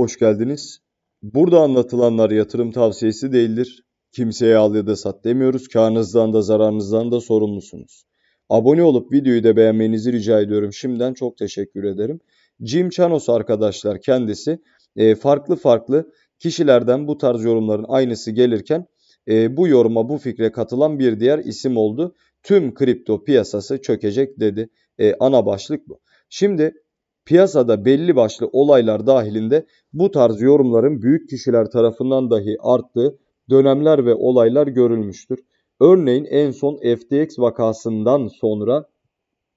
Hoş geldiniz. Burada anlatılanlar yatırım tavsiyesi değildir. Kimseye al ya da sat demiyoruz. Kârınızdan da zararınızdan da sorumlusunuz. Abone olup videoyu da beğenmenizi rica ediyorum. Şimdiden çok teşekkür ederim. Jim Chanos arkadaşlar kendisi e, farklı farklı kişilerden bu tarz yorumların aynısı gelirken e, bu yoruma bu fikre katılan bir diğer isim oldu. Tüm kripto piyasası çökecek dedi. E, ana başlık bu. Şimdi piyasada belli başlı olaylar dahilinde bu tarz yorumların büyük kişiler tarafından dahi arttığı dönemler ve olaylar görülmüştür. Örneğin en son FTX vakasından sonra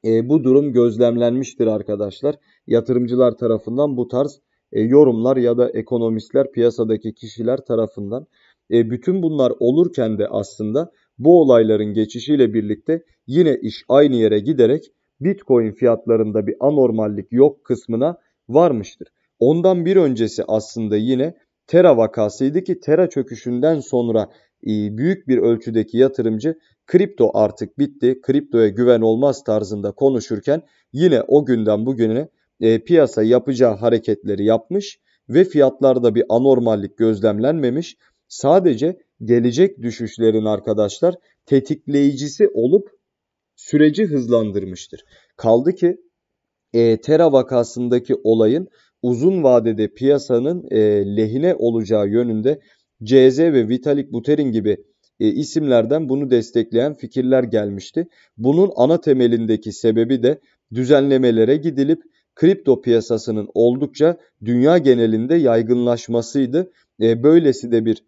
e, bu durum gözlemlenmiştir arkadaşlar. Yatırımcılar tarafından bu tarz e, yorumlar ya da ekonomistler piyasadaki kişiler tarafından. E, bütün bunlar olurken de aslında bu olayların geçişiyle birlikte yine iş aynı yere giderek Bitcoin fiyatlarında bir anormallik yok kısmına varmıştır. Ondan bir öncesi aslında yine Tera vakasıydı ki Tera çöküşünden sonra e, büyük bir ölçüdeki yatırımcı kripto artık bitti, kriptoya güven olmaz tarzında konuşurken yine o günden bugüne e, piyasa yapacağı hareketleri yapmış ve fiyatlarda bir anormallik gözlemlenmemiş. Sadece gelecek düşüşlerin arkadaşlar tetikleyicisi olup süreci hızlandırmıştır. Kaldı ki e, Tera vakasındaki olayın uzun vadede piyasanın e, lehine olacağı yönünde CZ ve Vitalik Buterin gibi e, isimlerden bunu destekleyen fikirler gelmişti. Bunun ana temelindeki sebebi de düzenlemelere gidilip kripto piyasasının oldukça dünya genelinde yaygınlaşmasıydı. E, böylesi de bir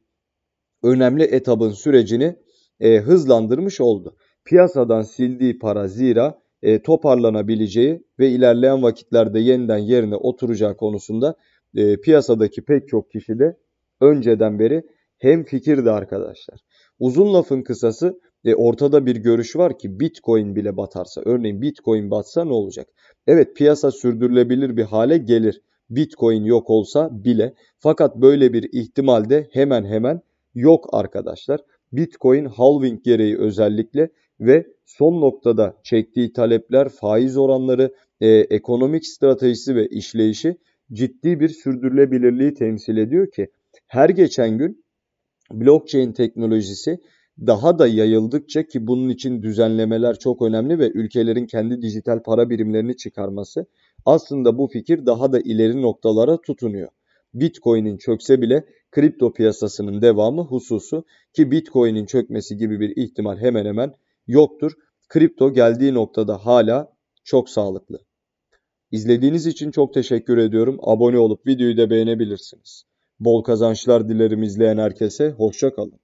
önemli etabın sürecini e, hızlandırmış oldu piyasadan sildiği para zira e, toparlanabileceği ve ilerleyen vakitlerde yeniden yerine oturacağı konusunda e, piyasadaki pek çok kişi de önceden beri hem fikirdi arkadaşlar. Uzun lafın kısası e, ortada bir görüş var ki Bitcoin bile batarsa, örneğin Bitcoin batsa ne olacak? Evet piyasa sürdürülebilir bir hale gelir. Bitcoin yok olsa bile fakat böyle bir ihtimal de hemen hemen yok arkadaşlar. Bitcoin halving gereği özellikle ve son noktada çektiği talepler, faiz oranları, e, ekonomik stratejisi ve işleyişi ciddi bir sürdürülebilirliği temsil ediyor ki her geçen gün blockchain teknolojisi daha da yayıldıkça ki bunun için düzenlemeler çok önemli ve ülkelerin kendi dijital para birimlerini çıkarması aslında bu fikir daha da ileri noktalara tutunuyor. Bitcoin'in çökse bile kripto piyasasının devamı hususu ki Bitcoin'in çökmesi gibi bir ihtimal hemen hemen yoktur. Kripto geldiği noktada hala çok sağlıklı. İzlediğiniz için çok teşekkür ediyorum. Abone olup videoyu da beğenebilirsiniz. Bol kazançlar dilerim izleyen herkese. Hoşçakalın.